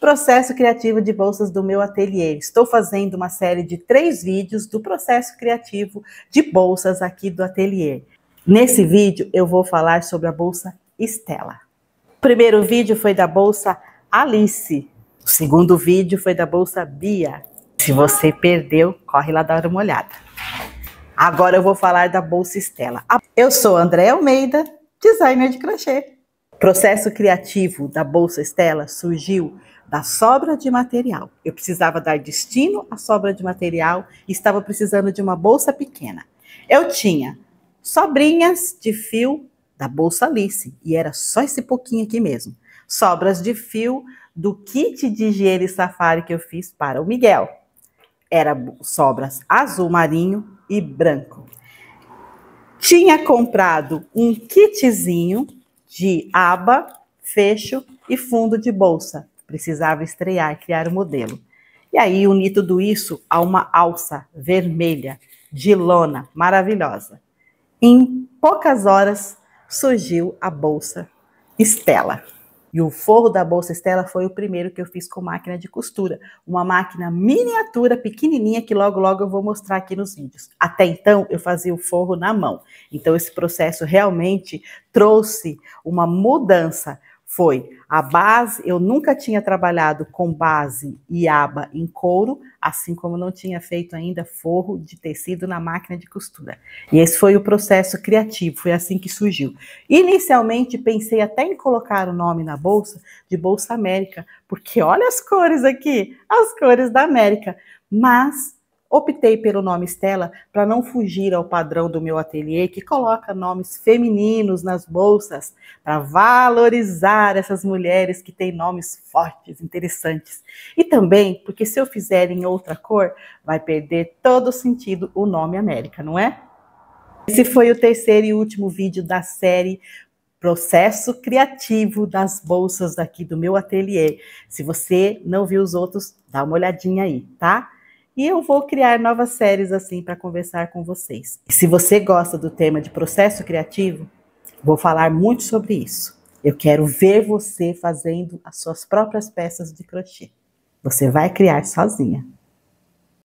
Processo criativo de bolsas do meu ateliê. Estou fazendo uma série de três vídeos do processo criativo de bolsas aqui do ateliê. Nesse vídeo eu vou falar sobre a bolsa Estela. O primeiro vídeo foi da bolsa Alice. O segundo vídeo foi da bolsa Bia. Se você perdeu, corre lá dar uma olhada. Agora eu vou falar da bolsa Estela. Eu sou André Almeida, designer de crochê. O processo criativo da Bolsa Estela surgiu da sobra de material. Eu precisava dar destino à sobra de material e estava precisando de uma bolsa pequena. Eu tinha sobrinhas de fio da Bolsa Alice e era só esse pouquinho aqui mesmo. Sobras de fio do kit de higiene safari que eu fiz para o Miguel. Era sobras azul marinho e branco. Tinha comprado um kitzinho de aba, fecho e fundo de bolsa. Precisava estrear e criar o um modelo. E aí uni tudo isso a uma alça vermelha de lona maravilhosa. Em poucas horas surgiu a bolsa Estela. E o forro da bolsa Estela foi o primeiro que eu fiz com máquina de costura, uma máquina miniatura, pequenininha, que logo logo eu vou mostrar aqui nos vídeos. Até então eu fazia o forro na mão. Então esse processo realmente trouxe uma mudança foi a base, eu nunca tinha trabalhado com base e aba em couro, assim como não tinha feito ainda forro de tecido na máquina de costura. E esse foi o processo criativo, foi assim que surgiu. Inicialmente pensei até em colocar o nome na bolsa de Bolsa América, porque olha as cores aqui, as cores da América, mas Optei pelo nome Stella para não fugir ao padrão do meu ateliê que coloca nomes femininos nas bolsas, para valorizar essas mulheres que têm nomes fortes, interessantes. E também porque se eu fizer em outra cor, vai perder todo o sentido o nome América, não é? Esse foi o terceiro e último vídeo da série processo criativo das bolsas aqui do meu ateliê. Se você não viu os outros, dá uma olhadinha aí, tá? e eu vou criar novas séries assim para conversar com vocês. Se você gosta do tema de processo criativo, vou falar muito sobre isso. Eu quero ver você fazendo as suas próprias peças de crochê. Você vai criar sozinha.